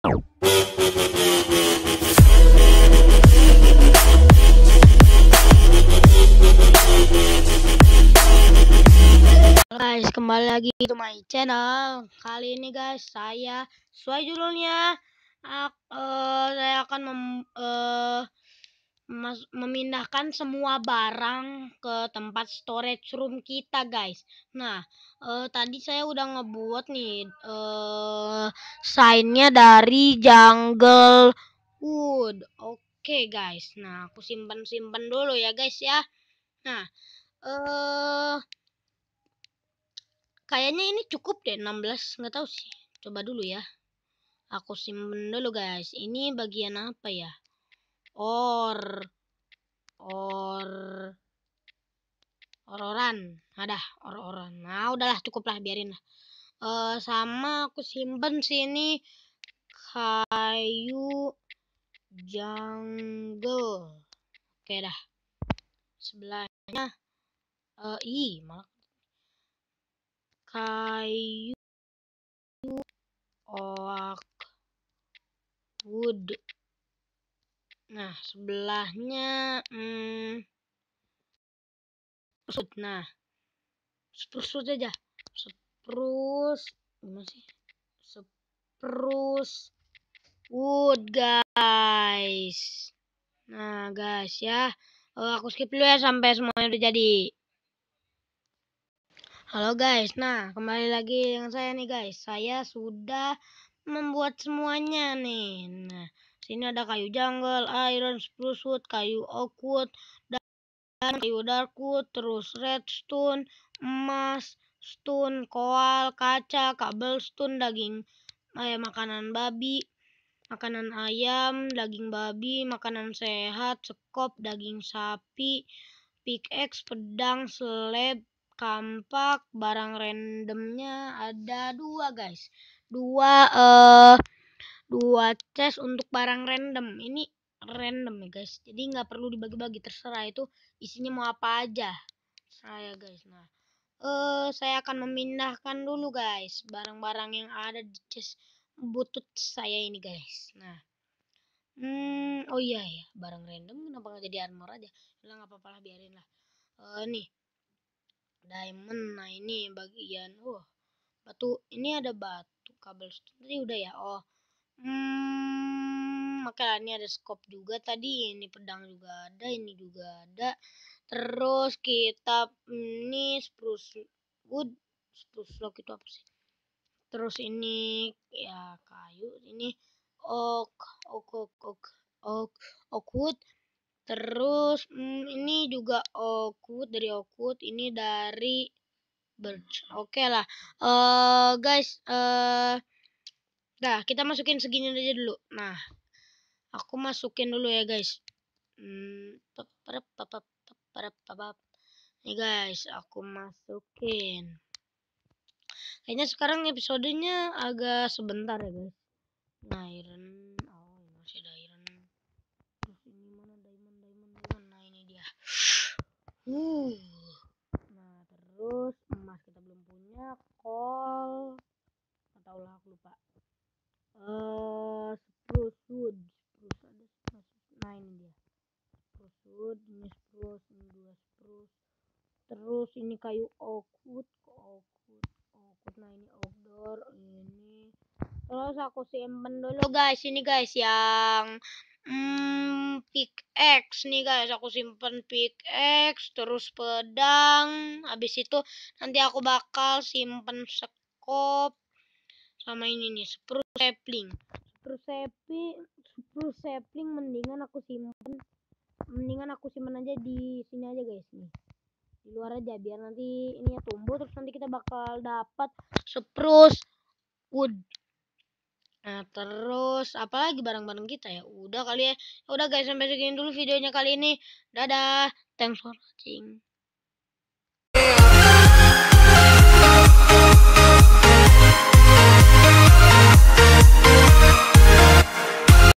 guys, kembali lagi ke my channel. Kali ini guys, saya sesuai judulnya, uh, saya akan mem, uh, memindahkan semua barang ke tempat storage room kita guys nah eh, tadi saya udah ngebuat nih eh, signnya dari jungle wood oke okay, guys nah aku simpen simpen dulu ya guys ya nah eh kayaknya ini cukup deh 16 nggak tahu sih coba dulu ya aku simpen dulu guys ini bagian apa ya or or or ada or nah udahlah cukuplah biarin lah uh, sama aku simpen sini kayu jungle oke dah sebelahnya uh, eh, i malah kayu Nah, sebelahnya hmm, perut. Nah, terus aja. terus gimana sih? terus wood, guys. Nah, guys ya. Oh, aku skip dulu ya sampai semuanya udah jadi. Halo guys, nah kembali lagi dengan saya nih guys. Saya sudah membuat semuanya nih. Nah, sini ada kayu jungle, iron, spruce wood, kayu oak wood, dan kayu dark wood, terus redstone, emas, stone, koal, kaca, kabel stone, daging, eh, makanan babi, makanan ayam, daging babi, makanan sehat, sekop, daging sapi, pickaxe, pedang, slab, kampak, barang randomnya ada dua guys, dua eh uh, dua chest untuk barang random ini random ya guys jadi nggak perlu dibagi-bagi terserah itu isinya mau apa aja saya guys nah uh, saya akan memindahkan dulu guys barang-barang yang ada di chest butut saya ini guys nah hmm oh iya ya barang random kenapa nggak jadi armor aja udah nggak apa-apa lah biarin lah uh, nih diamond nah ini bagian uh batu ini ada batu kabel tadi udah ya oh Hmm, okay, ini ada scope juga tadi, ini pedang juga ada, ini juga ada. Terus kita ini spruce wood, spruce log itu apa sih? Terus ini ya kayu, ini oak, oak, oak, oak, oak, oak wood. Terus hmm, ini juga oak wood dari oak wood, ini dari birch. Oke okay lah. Eh uh, guys, eh uh, Dah, kita masukin segini aja dulu. Nah, aku masukin dulu ya, guys. Hmm, Nih guys, aku masukin. Kayaknya sekarang episodenya agak sebentar ya, guys. Nah, iron. Oh, masih ada iron. Terus ini mana diamond, diamond, diamond. Nah, ini dia. Uh. Nah, terus emas kita belum punya. Atau lah, aku lupa. terus ini kayu oakwood oakwood oakwood nah ini outdoor ini terus aku simpen dulu guys ini guys yang hmm, pickaxe nih guys aku simpen pickaxe terus pedang habis itu nanti aku bakal simpen sekop sama ini nih spruce sapling spruce sapling spruce sapling mendingan aku simpen mendingan aku simpen aja di sini aja guys nih di luar aja biar nanti ini ya tumbuh terus nanti kita bakal dapat spruce wood Nah, terus apalagi barang-barang kita ya? Udah kali ya. Udah guys, sampai segini dulu videonya kali ini. Dadah. Thanks for watching.